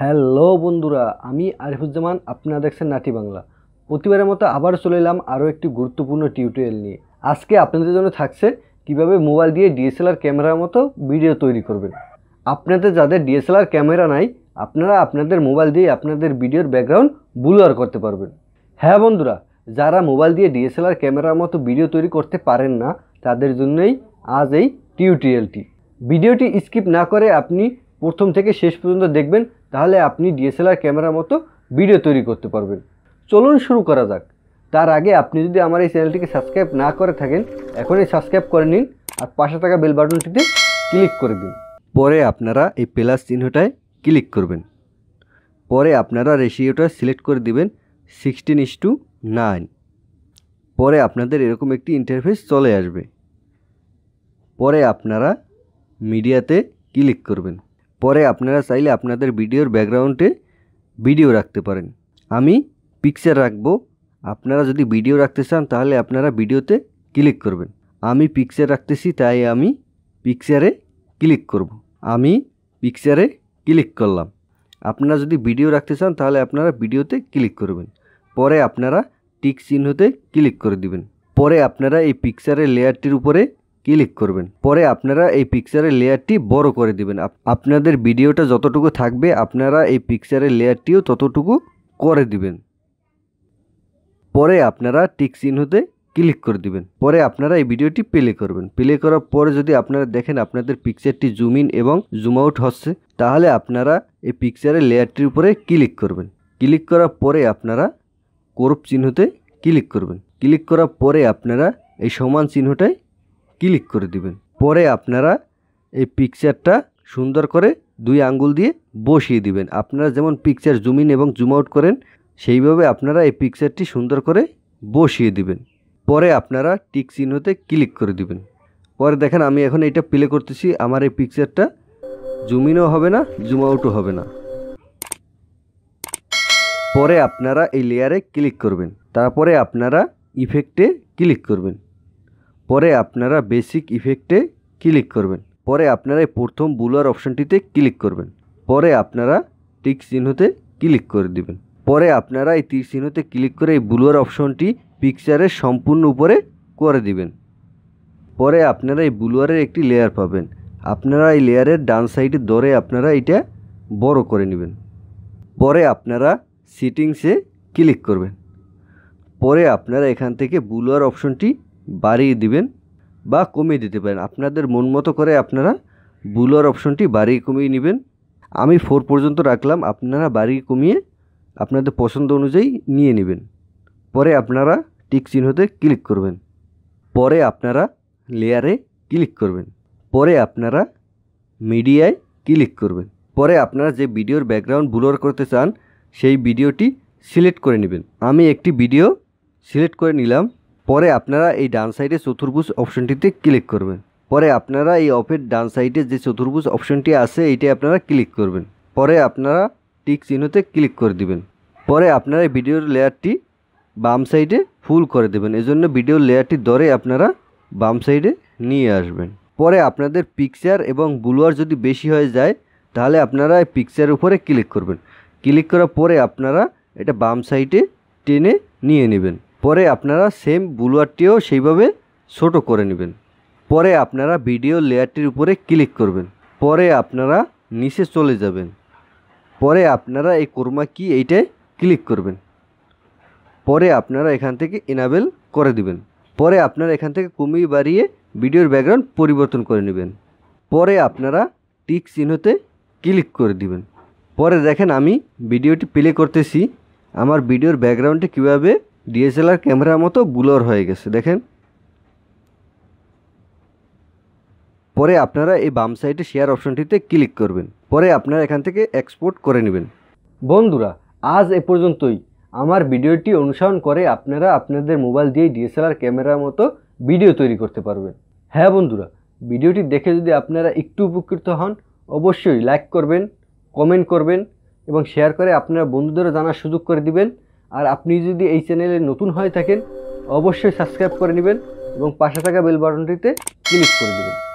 Hello বন্ধুরা আমি আরিফুজ্জামান আপনারা দেখছেন নাটি বাংলা প্রতিবারের মতো আবার চলে এলাম আরও একটি গুরুত্বপূর্ণ টিউটোরিয়াল নিয়ে আজকে আপনাদের জন্য থাকছে কিভাবে মোবাইল দিয়ে ডিএসএলআর ক্যামেরার মতো ভিডিও তৈরি করবেন আপনাদের যাদের ডিএসএলআর ক্যামেরা নাই আপনারা আপনাদের মোবাইল দিয়ে আপনাদের ভিডিওর ব্যাকগ্রাউন্ড ব্লুয়ার করতে পারবেন হ্যাঁ বন্ধুরা যারা মোবাইল দিয়ে ডিএসএলআর ক্যামেরার মতো ভিডিও তৈরি করতে পারেন না তাদের জন্যই আজ এই টিউটোরিয়ালটি ভিডিওটি স্কিপ না করে আপনি প্রথম থেকে শেষ পর্যন্ত দেখবেন তাহলে আপনি ডিএসএলআর ক্যামেরার মতো ভিডিও তৈরি করতে পারবেন চলুন শুরু করা যাক তার আগে আপনি যদি আমার এই চ্যানেলটিকে সাবস্ক্রাইব না করে থাকেন এখনই সাবস্ক্রাইব করে নিন আর পাশে থাকা বেল বাটনটিতে ক্লিক করে দিন পরে আপনারা এই প্লাস চিহ্নটায় ক্লিক করবেন পরে আপনারা রেশিওটা সিলেক্ট করে দিবেন সিক্সটিন ইস টু নাইন পরে আপনাদের এরকম একটি ইন্টারফেস চলে আসবে পরে আপনারা মিডিয়াতে ক্লিক করবেন পরে আপনারা চাইলে আপনাদের ভিডিওর ব্যাকগ্রাউন্ডে ভিডিও রাখতে পারেন আমি পিকচার রাখবো আপনারা যদি ভিডিও রাখতে চান তাহলে আপনারা ভিডিওতে ক্লিক করবেন আমি পিকচার রাখতেছি তাই আমি পিকচারে ক্লিক করব। আমি পিকচারে ক্লিক করলাম আপনারা যদি ভিডিও রাখতে চান তাহলে আপনারা ভিডিওতে ক্লিক করবেন পরে আপনারা টিক চিহ্নতে ক্লিক করে দিবেন পরে আপনারা এই পিকচারের লেয়ারটির উপরে ক্লিক করবেন পরে আপনারা এই পিকচারের লেয়ারটি বড় করে দিবেন আপনাদের ভিডিওটা যতটুকু থাকবে আপনারা এই পিকচারের লেয়ারটিও ততটুকু করে দিবেন পরে আপনারা টিক চিহ্নতে ক্লিক করে দিবেন পরে আপনারা এই ভিডিওটি প্লে করবেন প্লে করার পরে যদি আপনারা দেখেন আপনাদের পিকচারটি জুম ইন এবং জুম আউট হচ্ছে তাহলে আপনারা এই পিকচারের লেয়ারটির উপরে ক্লিক করবেন ক্লিক করার পরে আপনারা কোরপ চিহ্নতে ক্লিক করবেন ক্লিক করার পরে আপনারা এই সমান চিহ্নটায় ক্লিক করে দিবেন পরে আপনারা এই পিকচারটা সুন্দর করে দুই আঙ্গুল দিয়ে বসিয়ে দিবেন আপনারা যেমন পিকচার জুম ইন এবং জুম আউট করেন সেইভাবে আপনারা এই পিকচারটি সুন্দর করে বসিয়ে দিবেন পরে আপনারা টিক চিহ্নতে ক্লিক করে দিবেন পরে দেখেন আমি এখন এটা প্লে করতেছি আমার এই পিকচারটা জুম ইনও হবে না জুম আউটও হবে না পরে আপনারা এই লেয়ারে ক্লিক করবেন তারপরে আপনারা ইফেক্টে ক্লিক করবেন পরে আপনারা বেসিক ইফেক্টে ক্লিক করবেন পরে আপনারা প্রথম বুলার অপশানটিতে ক্লিক করবেন পরে আপনারা টিক চিহ্নতে ক্লিক করে দিবেন পরে আপনারা এই টিক চিহ্নতে ক্লিক করে এই বুলার অপশনটি পিকচারের সম্পূর্ণ উপরে করে দিবেন পরে আপনারা এই বুলুয়ারের একটি লেয়ার পাবেন আপনারা এই লেয়ারের ডান সাইডে ধরে আপনারা এটা বড় করে নেবেন পরে আপনারা সিটিংসে ক্লিক করবেন পরে আপনারা এখান থেকে বুলুয়ার অপশনটি বাড়িয়ে দিবেন বা কমিয়ে দিতে পারেন আপনাদের মন মতো করে আপনারা বুলোর অপশনটি বাড়িয়ে কমিয়ে নেবেন আমি ফোর পর্যন্ত রাখলাম আপনারা বাড়িয়ে কমিয়ে আপনাদের পছন্দ অনুযায়ী নিয়ে নেবেন পরে আপনারা টিক চিহ্নতে ক্লিক করবেন পরে আপনারা লেয়ারে ক্লিক করবেন পরে আপনারা মিডিয়ায় ক্লিক করবেন পরে আপনারা যে ভিডিওর ব্যাকগ্রাউন্ড ব্লোর করতে চান সেই ভিডিওটি সিলেক্ট করে নেবেন আমি একটি ভিডিও সিলেক্ট করে নিলাম পরে আপনারা এই ডান সাইডে চতুর্ভুজ অপশনটিতে ক্লিক করবেন পরে আপনারা এই অফের ডান সাইডে যে চতুর্ভুজ অপশনটি আছে এইটি আপনারা ক্লিক করবেন পরে আপনারা টিক চিহ্নতে ক্লিক করে দিবেন পরে আপনারা ভিডিওর লেয়ারটি বাম সাইডে ফুল করে দেবেন এজন্য ভিডিওর লেয়ারটি ধরে আপনারা বাম সাইডে নিয়ে আসবেন পরে আপনাদের পিকচার এবং ব্লুয়ার যদি বেশি হয়ে যায় তাহলে আপনারা এই পিকচার উপরে ক্লিক করবেন ক্লিক করার পরে আপনারা এটা বাম সাইডে টেনে নিয়ে নেবেন পরে আপনারা সেম বুলোয়ারটিও সেইভাবে ছোটো করে নেবেন পরে আপনারা ভিডিও লেয়ারটির উপরে ক্লিক করবেন পরে আপনারা নিচে চলে যাবেন পরে আপনারা এই কোরমা কি এইটায় ক্লিক করবেন পরে আপনারা এখান থেকে এনাবেল করে দিবেন পরে আপনারা এখান থেকে কমিয়ে বাড়িয়ে ভিডিওর ব্যাকগ্রাউন্ড পরিবর্তন করে নেবেন পরে আপনারা টিক চিহ্নতে ক্লিক করে দিবেন পরে দেখেন আমি ভিডিওটি প্লে করতেছি আমার ভিডিওর ব্যাকগ্রাউন্ডে কীভাবে ডিএসএলআর ক্যামেরার মতো বুলর হয়ে গেছে দেখেন পরে আপনারা এই বাম সাইডে শেয়ার অপশনটিতে ক্লিক করবেন পরে আপনারা এখান থেকে এক্সপোর্ট করে নেবেন বন্ধুরা আজ এ পর্যন্তই আমার ভিডিওটি অনুসরণ করে আপনারা আপনাদের মোবাইল দিয়ে ডিএসএলআর ক্যামেরার মতো ভিডিও তৈরি করতে পারবেন হ্যাঁ বন্ধুরা ভিডিওটি দেখে যদি আপনারা একটু উপকৃত হন অবশ্যই লাইক করবেন কমেন্ট করবেন এবং শেয়ার করে আপনারা বন্ধুদেরও জানার সুযোগ করে দিবেন আর আপনি যদি এই চ্যানেলে নতুন হয়ে থাকেন অবশ্যই সাবস্ক্রাইব করে নেবেন এবং পাশে থাকা বেল বাটনটিতে ক্লিক করে দেবেন